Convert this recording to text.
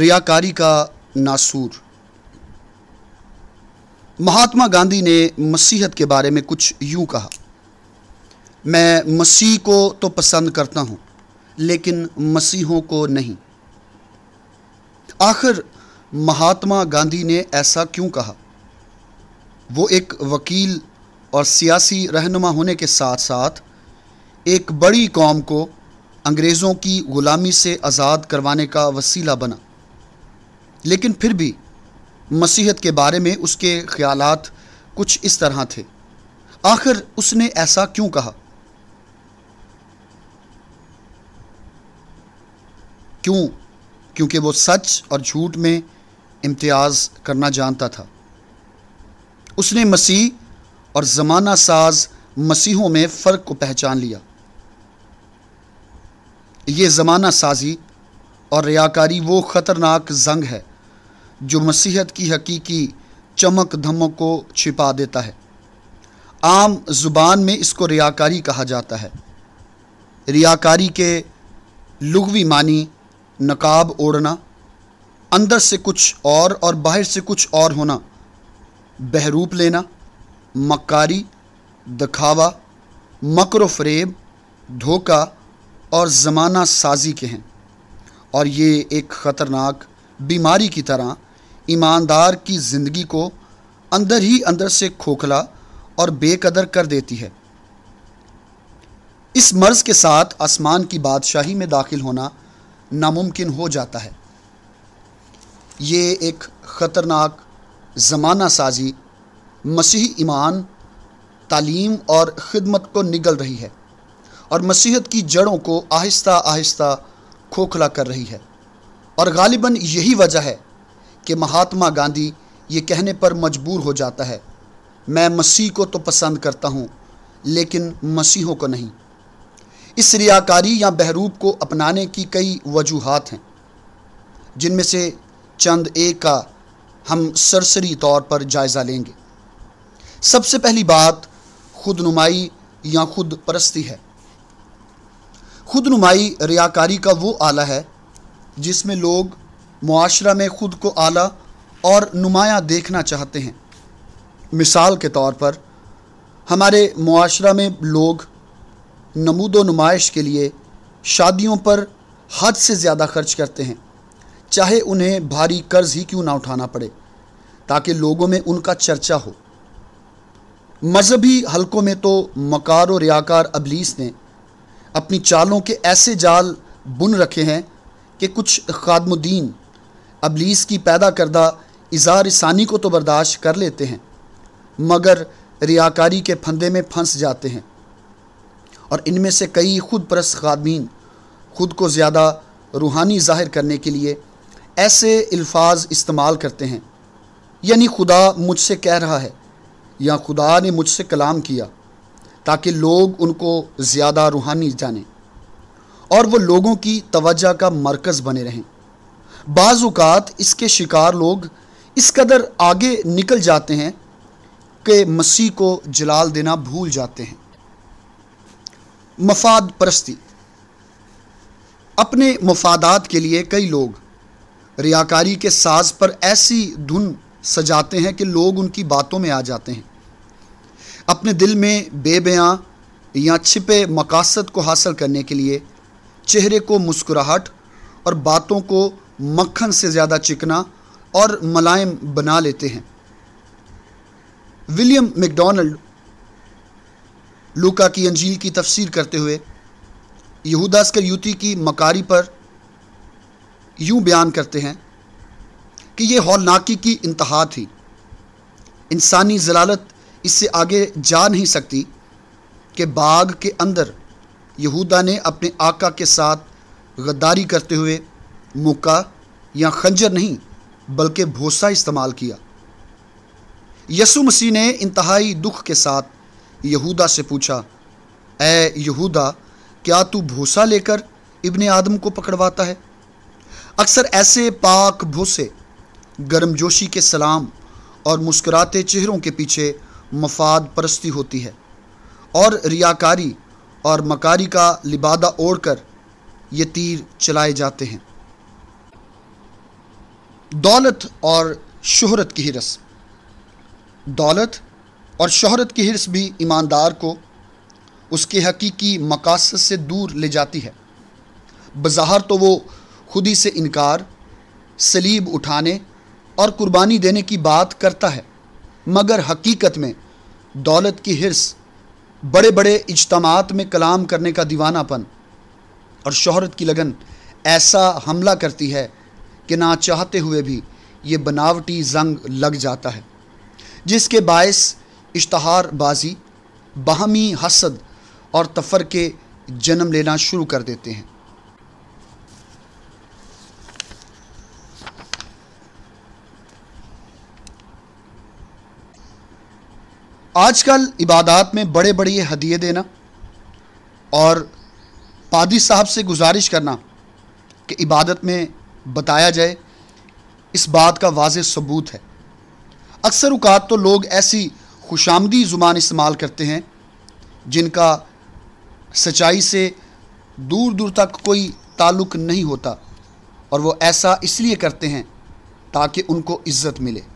ریاکاری کا ناسور مہاتما گاندھی نے مسیحت کے بارے میں کچھ یوں کہا میں مسیح کو تو پسند کرتا ہوں لیکن مسیحوں کو نہیں آخر مہاتما گاندھی نے ایسا کیوں کہا وہ ایک وکیل اور سیاسی رہنما ہونے کے ساتھ ساتھ ایک بڑی قوم کو انگریزوں کی غلامی سے آزاد کروانے کا وسیلہ بنا لیکن پھر بھی مسیحت کے بارے میں اس کے خیالات کچھ اس طرح تھے آخر اس نے ایسا کیوں کہا کیوں کیونکہ وہ سچ اور جھوٹ میں امتیاز کرنا جانتا تھا اس نے مسیح اور زمانہ ساز مسیحوں میں فرق کو پہچان لیا یہ زمانہ سازی اور ریاکاری وہ خطرناک زنگ ہے جو مسیحت کی حقیقی چمک دھمک کو چھپا دیتا ہے عام زبان میں اس کو ریاکاری کہا جاتا ہے ریاکاری کے لغوی معنی نقاب اوڑھنا اندر سے کچھ اور اور باہر سے کچھ اور ہونا بہروپ لینا مکاری دکھاوا مکر و فریب دھوکہ اور زمانہ سازی کے ہیں اور یہ ایک خطرناک بیماری کی طرح ایماندار کی زندگی کو اندر ہی اندر سے کھوکھلا اور بے قدر کر دیتی ہے اس مرض کے ساتھ آسمان کی بادشاہی میں داخل ہونا ناممکن ہو جاتا ہے یہ ایک خطرناک زمانہ سازی مسیحی ایمان تعلیم اور خدمت کو نگل رہی ہے اور مسیحت کی جڑوں کو آہستہ آہستہ کھوکھلا کر رہی ہے اور غالباً یہی وجہ ہے کہ مہاتما گاندھی یہ کہنے پر مجبور ہو جاتا ہے میں مسیح کو تو پسند کرتا ہوں لیکن مسیحوں کو نہیں اس ریاکاری یا بحروب کو اپنانے کی کئی وجوہات ہیں جن میں سے چند ایک کا ہم سرسری طور پر جائزہ لیں گے سب سے پہلی بات خود نمائی یا خود پرستی ہے خود نمائی ریاکاری کا وہ آلہ ہے جس میں لوگ معاشرہ میں خود کو اعلیٰ اور نمایاں دیکھنا چاہتے ہیں مثال کے طور پر ہمارے معاشرہ میں لوگ نمود و نمائش کے لیے شادیوں پر حد سے زیادہ خرچ کرتے ہیں چاہے انہیں بھاری قرض ہی کیوں نہ اٹھانا پڑے تاکہ لوگوں میں ان کا چرچا ہو مذہبی حلقوں میں تو مکار و ریاکار ابلیس نے اپنی چالوں کے ایسے جال بن رکھے ہیں کہ کچھ خادم الدین ابلیس کی پیدا کردہ اظہار ثانی کو تو برداشت کر لیتے ہیں مگر ریاکاری کے پھندے میں پھنس جاتے ہیں اور ان میں سے کئی خود پرست خادمین خود کو زیادہ روحانی ظاہر کرنے کے لیے ایسے الفاظ استعمال کرتے ہیں یعنی خدا مجھ سے کہہ رہا ہے یا خدا نے مجھ سے کلام کیا تاکہ لوگ ان کو زیادہ روحانی جانیں اور وہ لوگوں کی توجہ کا مرکز بنے رہیں بعض اوقات اس کے شکار لوگ اس قدر آگے نکل جاتے ہیں کہ مسیح کو جلال دینا بھول جاتے ہیں مفاد پرستی اپنے مفادات کے لیے کئی لوگ ریاکاری کے ساز پر ایسی دھن سجاتے ہیں کہ لوگ ان کی باتوں میں آ جاتے ہیں اپنے دل میں بے بیاں یا چھپے مقاصد کو حاصل کرنے کے لیے چہرے کو مسکراہٹ اور باتوں کو مکھن سے زیادہ چکنا اور ملائم بنا لیتے ہیں ولیم میکڈونلڈ لوکا کی انجیل کی تفسیر کرتے ہوئے یہودہ اسکر یوتی کی مکاری پر یوں بیان کرتے ہیں کہ یہ ہولناکی کی انتہا تھی انسانی ضلالت اس سے آگے جا نہیں سکتی کہ باغ کے اندر یہودا نے اپنے آقا کے ساتھ غداری کرتے ہوئے مکہ یا خنجر نہیں بلکہ بھوسا استعمال کیا یسو مسیح نے انتہائی دکھ کے ساتھ یہودا سے پوچھا اے یہودا کیا تو بھوسا لے کر ابن آدم کو پکڑواتا ہے اکثر ایسے پاک بھوسے گرم جوشی کے سلام اور مسکراتے چہروں کے پیچھے مفاد پرستی ہوتی ہے اور ریاکاری اور مکاری کا لبادہ اوڑھ کر یہ تیر چلائے جاتے ہیں دولت اور شہرت کی حرص دولت اور شہرت کی حرس بھی ایماندار کو اس کے حقیقی مقاصد سے دور لے جاتی ہے بظاہر تو وہ خودی سے انکار سلیب اٹھانے اور قربانی دینے کی بات کرتا ہے مگر حقیقت میں دولت کی حرس بڑے بڑے اجتماعات میں کلام کرنے کا دیوانہ پن اور شہرت کی لگن ایسا حملہ کرتی ہے کہ نہ چاہتے ہوئے بھی یہ بناوٹی زنگ لگ جاتا ہے جس کے باعث اشتہار بازی باہمی حسد اور تفر کے جنم لینا شروع کر دیتے ہیں آج کل عبادات میں بڑے بڑے ہدیے دینا اور پادی صاحب سے گزارش کرنا کہ عبادت میں بتایا جائے اس بات کا واضح ثبوت ہے اکثر اوقات تو لوگ ایسی خوش آمدی زبان استعمال کرتے ہیں جن کا سچائی سے دور دور تک کوئی تعلق نہیں ہوتا اور وہ ایسا اس لیے کرتے ہیں تاکہ ان کو عزت ملے